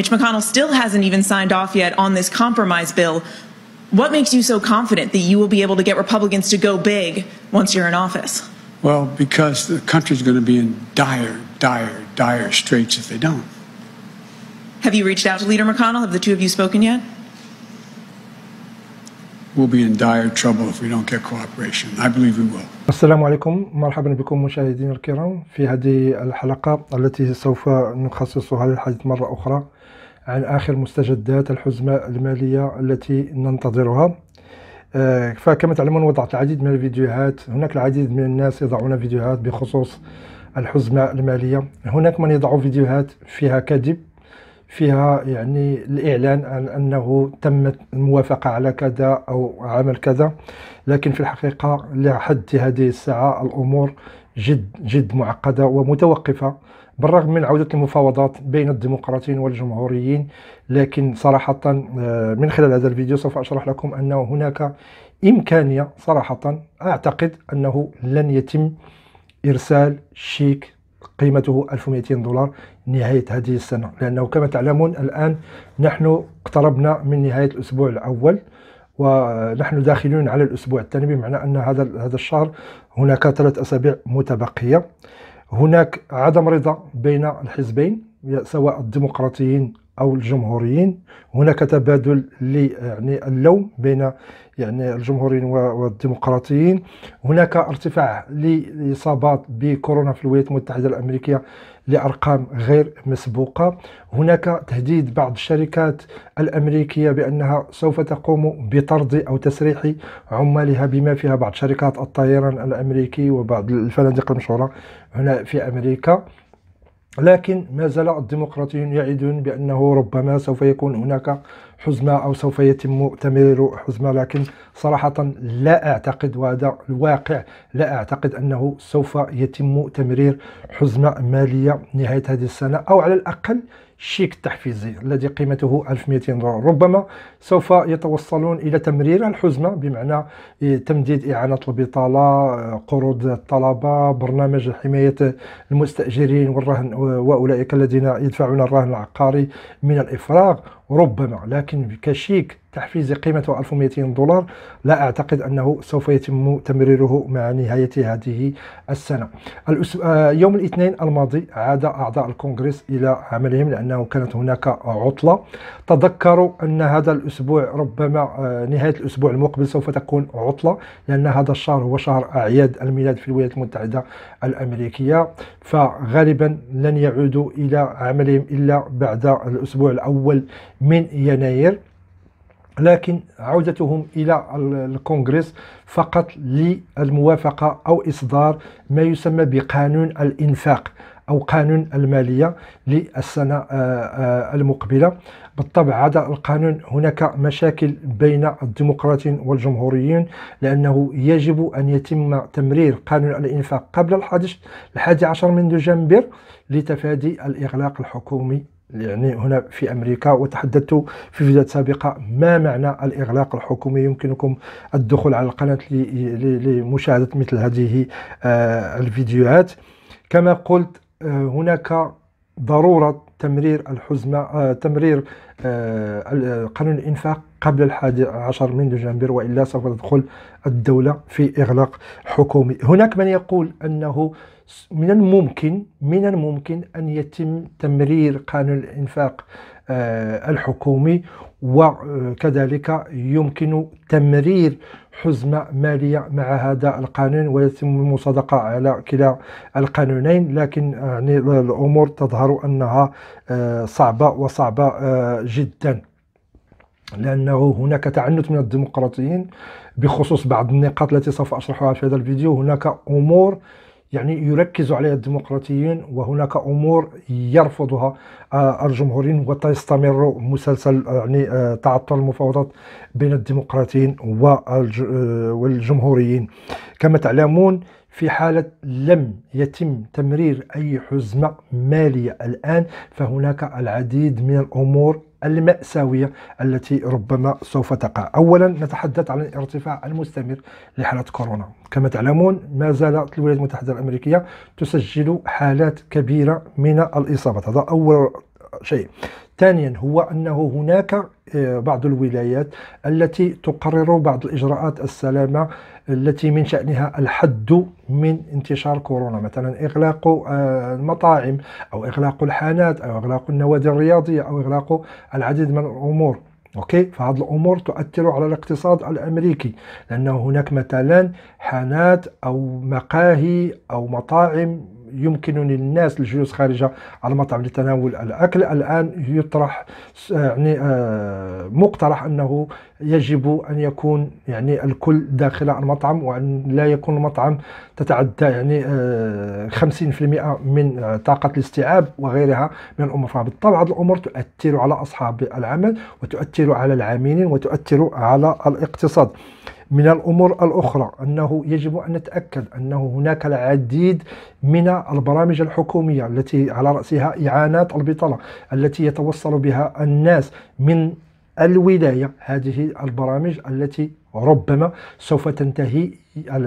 Mitch McConnell still hasn't even signed off yet on this compromise bill. What makes you so confident that you will be able to get Republicans to go big once you're in office? Well, because the country's going to be in dire, dire, dire straits if they don't. Have you reached out to Leader McConnell? Have the two of you spoken yet? we'll be in dire trouble if we don't get cooperation. I believe we will. السلام عليكم مرحبا بكم مشاهدينا الكرام في هذه الحلقة التي سوف نخصصها للحديث مرة أخرى عن آخر مستجدات الحزمة المالية التي ننتظرها آه، فكما تعلمون وضعت العديد من الفيديوهات هناك العديد من الناس يضعون فيديوهات بخصوص الحزمة المالية هناك من يضع فيديوهات فيها كذب فيها يعني الإعلان عن أنه تمت الموافقة على كذا أو عمل كذا لكن في الحقيقة لحد هذه الساعة الأمور جد جد معقدة ومتوقفة بالرغم من عودة المفاوضات بين الديمقراطيين والجمهوريين لكن صراحة آه، من خلال هذا الفيديو سوف أشرح لكم أنه هناك إمكانية صراحة أعتقد أنه لن يتم إرسال شيك قيمته 1200 دولار نهاية هذه السنة لأنه كما تعلمون الآن نحن اقتربنا من نهاية الأسبوع الأول ونحن داخلون على الأسبوع الثاني بمعنى أن هذا هذا الشهر هناك ثلاث أسابيع متبقية هناك عدم رضا بين الحزبين سواء الديمقراطيين او الجمهوريين هناك تبادل يعني اللوم بين يعني الجمهوريين والديمقراطيين هناك ارتفاع للاصابات بكورونا في الولايات المتحده الامريكيه لارقام غير مسبوقه هناك تهديد بعض الشركات الامريكيه بانها سوف تقوم بطرد او تسريح عمالها بما فيها بعض شركات الطيران الامريكي وبعض الفنادق المشهوره هنا في امريكا لكن ما زال الديمقراطيون يعدون بأنه ربما سوف يكون هناك حزمة أو سوف يتم تمرير حزمة لكن صراحة لا أعتقد وهذا الواقع لا أعتقد أنه سوف يتم تمرير حزمة مالية نهاية هذه السنة أو على الأقل شيك تحفيزي الذي قيمته 1200 دولار ربما سوف يتوصلون إلى تمرير الحزمة بمعنى تمديد إعانة البطالة قروض الطلبة برنامج حماية المستأجرين والرهن وأولئك الذين يدفعون الرهن العقاري من الإفراغ ربما لكن كشيك تحفيز قيمته 1200 دولار لا أعتقد أنه سوف يتم تمريره مع نهاية هذه السنة آه، يوم الاثنين الماضي عاد أعضاء الكونغرس إلى عملهم لأنه كانت هناك عطلة تذكروا أن هذا الأسبوع ربما آه، نهاية الأسبوع المقبل سوف تكون عطلة لأن هذا الشهر هو شهر أعياد الميلاد في الولايات المتحدة الأمريكية فغالبا لن يعودوا إلى عملهم إلا بعد الأسبوع الأول من يناير لكن عودتهم إلى الكونغرس فقط للموافقة أو إصدار ما يسمى بقانون الإنفاق أو قانون المالية للسنة آه، آه، المقبلة بالطبع هذا القانون هناك مشاكل بين الديمقراطيين والجمهوريين لأنه يجب أن يتم تمرير قانون الإنفاق قبل الحادي عشر من دجنبر لتفادي الإغلاق الحكومي يعني هنا في امريكا وتحدثت في فيديوهات سابقه ما معنى الاغلاق الحكومي يمكنكم الدخول على القناه لمشاهده مثل هذه آه، الفيديوهات كما قلت آه، هناك ضروره تمرير الحزمه آه، تمرير آه، آه، قانون الانفاق قبل الحادي عشر من دجنبر والا سوف تدخل الدوله في اغلاق حكومي هناك من يقول انه من الممكن من الممكن ان يتم تمرير قانون الانفاق آه، الحكومي وكذلك يمكن تمرير حزمة مالية مع هذا القانون ويتم المصادقة على كلا القانونين لكن يعني الأمور تظهر أنها آه، صعبة وصعبة آه، جدا لأنه هناك تعنت من الديمقراطيين بخصوص بعض النقاط التي سوف أشرحها في هذا الفيديو هناك أمور يعني يركز عليها الديمقراطيين وهناك امور يرفضها آه، الجمهوريين وتستمر مسلسل آه، يعني آه، تعطل المفاوضات بين الديمقراطيين والجمهوريين كما تعلمون في حالة لم يتم تمرير أي حزمة مالية الآن فهناك العديد من الأمور المأساوية التي ربما سوف تقع أولا نتحدث عن الارتفاع المستمر لحالة كورونا كما تعلمون ما زالت الولايات المتحدة الأمريكية تسجل حالات كبيرة من الإصابات هذا أول شيء ثانيا هو أنه هناك آه، بعض الولايات التي تقرر بعض الإجراءات السلامة التي من شأنها الحد من انتشار كورونا مثلا إغلاق آه، المطاعم أو إغلاق الحانات أو إغلاق النوادي الرياضية أو إغلاق العديد من الأمور اوكي فهذه الامور تؤثر على الاقتصاد الامريكي لانه هناك مثلا حانات او مقاهي او مطاعم يمكنني الناس الجلوس خارج المطعم لتناول الاكل الان يطرح آه، يعني آه، مقترح انه يجب ان يكون يعني الكل داخل المطعم وان لا يكون المطعم تتعدى يعني 50% آه، من طاقه الاستيعاب وغيرها من الامور فبالطبع هذه الامور تؤثر على اصحاب العمل وتؤثر على العاملين وتؤثر على الاقتصاد من الأمور الأخرى أنه يجب أن نتأكد أنه هناك العديد من البرامج الحكومية التي على رأسها إعانات البطالة التي يتوصل بها الناس من الولاية هذه البرامج التي ربما سوف تنتهي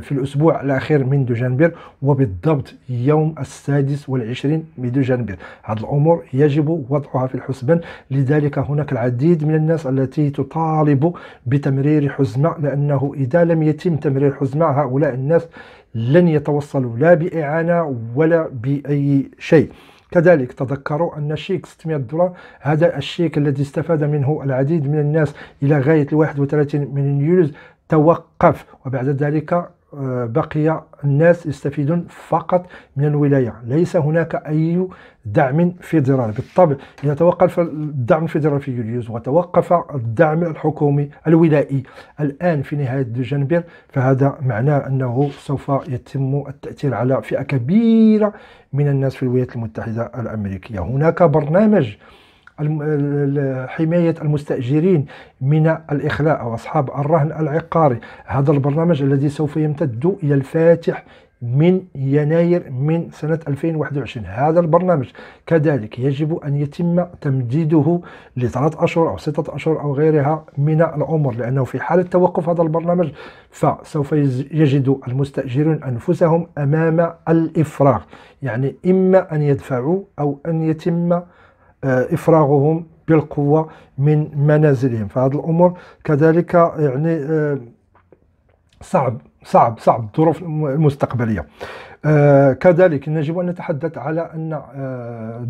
في الأسبوع الأخير من دجنبير وبالضبط يوم السادس والعشرين من دجنبير هذه الأمور يجب وضعها في الحسبان لذلك هناك العديد من الناس التي تطالب بتمرير حزمة لأنه إذا لم يتم تمرير حزمة هؤلاء الناس لن يتوصلوا لا بإعانة ولا بأي شيء كذلك تذكروا أن شيك 600 دولار هذا الشيك الذي استفاد منه العديد من الناس إلى غاية 31 من يوليوز توقف وبعد ذلك آه، بقي الناس يستفيدون فقط من الولاية ليس هناك أي دعم فيدرالي بالطبع إذا توقف الدعم الفيدرالي في يوليوز وتوقف الدعم الحكومي الولائي الآن في نهاية جنبير فهذا معناه أنه سوف يتم التأثير على فئة كبيرة من الناس في الولايات المتحدة الأمريكية هناك برنامج حماية المستأجرين من الإخلاء أو أصحاب الرهن العقاري هذا البرنامج الذي سوف يمتد إلى الفاتح من يناير من سنة 2021 هذا البرنامج كذلك يجب أن يتم تمديده لثلاث أشهر أو ستة أشهر أو غيرها من العمر لأنه في حالة توقف هذا البرنامج فسوف يجد المستأجرون أنفسهم أمام الإفراغ يعني إما أن يدفعوا أو أن يتم آه، إفراغهم بالقوة من منازلهم فهذه الأمور كذلك آه، يعني آه، صعب صعب صعب الظروف المستقبليه كذلك يجب ان نتحدث على ان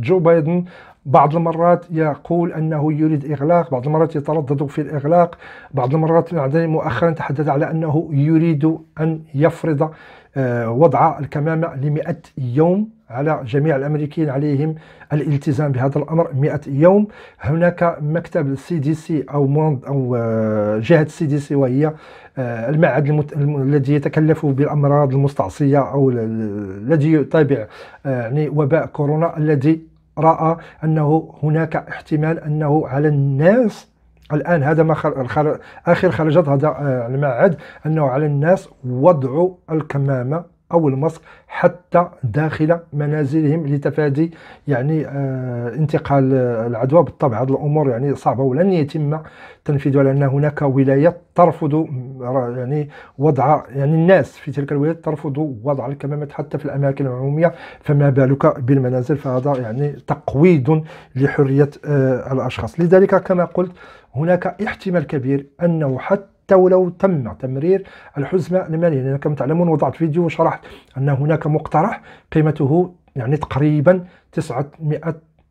جو بايدن بعض المرات يقول أنه يريد إغلاق بعض المرات يتردد في الإغلاق بعض المرات يعني مؤخرا تحدث على أنه يريد أن يفرض آه، وضع الكمامة لمئة يوم على جميع الامريكيين عليهم الالتزام بهذا الامر 100 يوم هناك مكتب السي دي سي او او آه، جهه السي دي سي وهي آه، المعهد المت... الذي يتكلف بالامراض المستعصيه او الذي يتابع يعني وباء كورونا الذي رأى أنه هناك احتمال أنه على الناس الآن هذا ما خل... خل... آخر خرجت هذا المعهد آه، أنه على الناس وضع الكمامة أو المسك حتى داخل منازلهم لتفادي يعني آه انتقال آه، العدوى بالطبع هذه الأمور يعني صعبة ولن يتم تنفيذها لأن هناك ولايات ترفض يعني وضع يعني الناس في تلك الولايات ترفض وضع الكمامات حتى في الأماكن العمومية فما بالك بالمنازل فهذا يعني تقويض لحرية آه الأشخاص لذلك كما قلت هناك احتمال كبير أنه حتى حتى ولو تم تمرير الحزمة المالية لأن كما تعلمون وضعت فيديو وشرحت أن هناك مقترح قيمته يعني تقريبا 900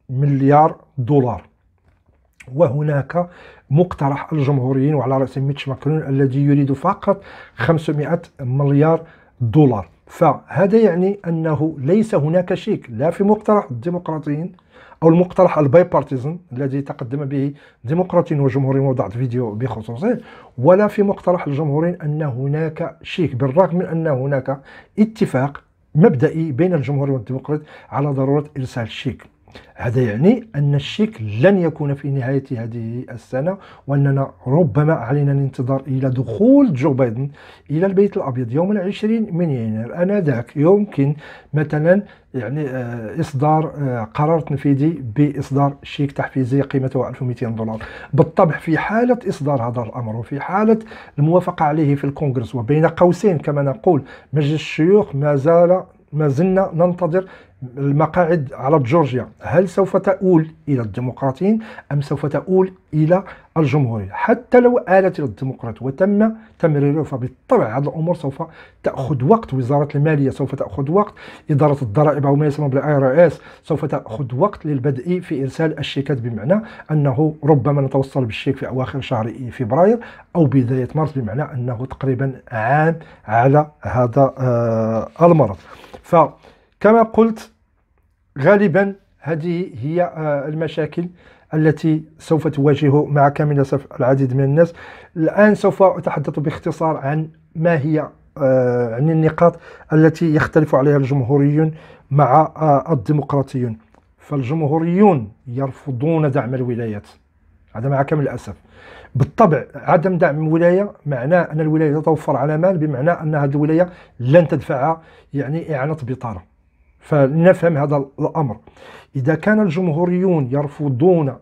مليار دولار وهناك مقترح الجمهوريين وعلى رأس ميتش ماكرون الذي يريد فقط 500 مليار دولار فهذا يعني أنه ليس هناك شيك لا في مقترح الديمقراطيين أو المقترح الباي بارتيزن الذي تقدم به ديمقراطيين وجمهوريين وضعت فيديو بخصوصه ولا في مقترح الجمهوريين أن هناك شيك بالرغم من أن هناك اتفاق مبدئي بين الجمهوري والديمقراطي على ضرورة إرسال شيك هذا يعني أن الشيك لن يكون في نهاية هذه السنة وأننا ربما علينا الانتظار إلى دخول جو بايدن إلى البيت الأبيض يوم العشرين من يناير آنذاك يمكن مثلا يعني آه، إصدار آه، قرار تنفيذي بإصدار شيك تحفيزي قيمته 1200 دولار بالطبع في حالة إصدار هذا الأمر وفي حالة الموافقة عليه في الكونغرس وبين قوسين كما نقول مجلس الشيوخ ما زال ما زلنا ننتظر المقاعد على جورجيا هل سوف تؤول إلى الديمقراطيين أم سوف تؤول إلى الجمهورية حتى لو آلت إلى الديمقراط وتم تمريره فبالطبع هذه الأمور سوف تأخذ وقت وزارة المالية سوف تأخذ وقت إدارة الضرائب أو ما يسمى بالاي ار اس سوف تأخذ وقت للبدء في إرسال الشيكات بمعنى أنه ربما نتوصل بالشيك في أواخر شهر فبراير أو بداية مارس بمعنى أنه تقريبا عام على هذا آه، المرض ف كما قلت غالبا هذه هي آه، المشاكل التي سوف تواجه معك من أسف العديد من الناس الآن سوف أتحدث باختصار عن ما هي آه، عن النقاط التي يختلف عليها الجمهوريون مع آه، الديمقراطيون فالجمهوريون يرفضون دعم الولايات هذا مع كامل الأسف بالطبع عدم دعم الولاية معناه أن الولاية تتوفر على مال بمعنى أن هذه الولاية لن تدفع يعني إعانة بطارة فلنفهم هذا الامر اذا كان الجمهوريون يرفضون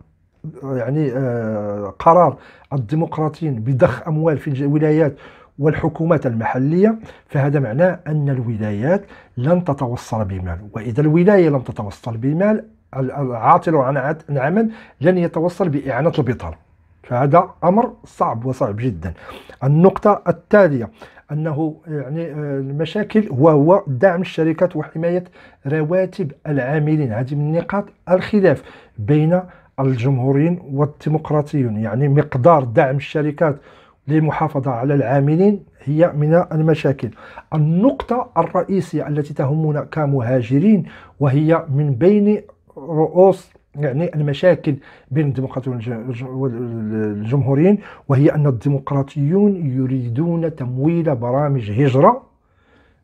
يعني آه، قرار الديمقراطيين بضخ اموال في الولايات والحكومات المحلية فهذا معناه أن الولايات لن تتوصل بمال وإذا الولاية لم تتوصل بمال العاطل عن عمل لن يتوصل بإعانة البطالة فهذا أمر صعب وصعب جدا النقطة التالية انه يعني آه، المشاكل وهو دعم الشركات وحمايه رواتب العاملين هذه من نقاط الخلاف بين الجمهوريين والديمقراطيين يعني مقدار دعم الشركات للمحافظة على العاملين هي من المشاكل النقطة الرئيسية التي تهمنا كمهاجرين وهي من بين رؤوس يعني المشاكل بين الديمقراطيين والجمهوريين وهي أن الديمقراطيون يريدون تمويل برامج هجرة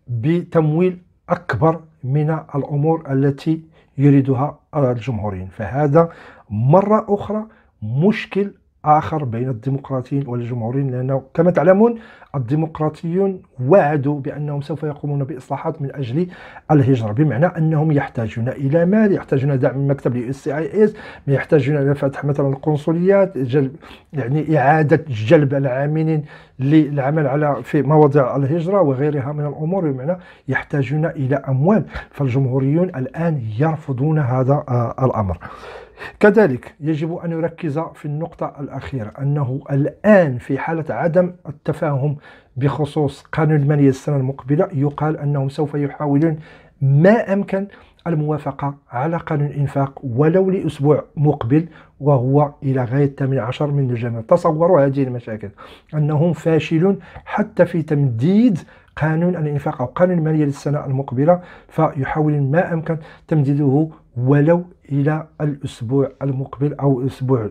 بتمويل أكبر من الأمور التي يريدها الجمهوريين فهذا مرة أخرى مشكل آخر بين الديمقراطيين والجمهوريين لأنه كما تعلمون الديمقراطيون وعدوا بأنهم سوف يقومون بإصلاحات من أجل الهجرة بمعنى أنهم يحتاجون إلى مال يحتاجون دعم من مكتب اليو اس اي اس يحتاجون إلى فتح مثلا القنصليات جلب يعني إعادة جلب العاملين للعمل على في مواضع الهجرة وغيرها من الأمور بمعنى يحتاجون إلى أموال فالجمهوريون الآن يرفضون هذا آه، الأمر كذلك يجب أن يركز في النقطة الأخيرة أنه الآن في حالة عدم التفاهم بخصوص قانون المالية السنة المقبلة يقال أنهم سوف يحاولون ما أمكن الموافقة على قانون الإنفاق ولو لأسبوع مقبل وهو إلى غاية 18 من الجمال تصوروا هذه المشاكل أنهم فاشلون حتى في تمديد قانون الإنفاق أو قانون المالية للسنة المقبلة فيحاولون ما أمكن تمديده ولو إلى الأسبوع المقبل أو الأسبوع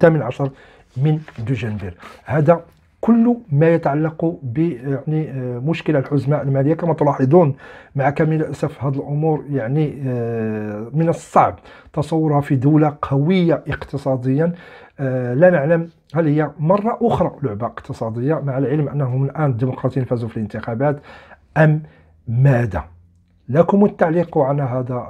18 آه، من دجنبير هذا كل ما يتعلق ب يعني آه، مشكله الحزمه الماليه كما تلاحظون مع كامل الاسف هذه الامور يعني آه، من الصعب تصورها في دوله قويه اقتصاديا آه، لا نعلم هل هي مره اخرى لعبه اقتصاديه مع العلم انهم الان الديمقراطيين فازوا في الانتخابات ام ماذا لكم التعليق عن هذا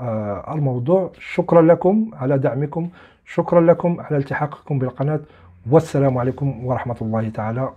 الموضوع شكرا لكم على دعمكم شكرا لكم على التحاقكم بالقناه والسلام عليكم ورحمة الله تعالى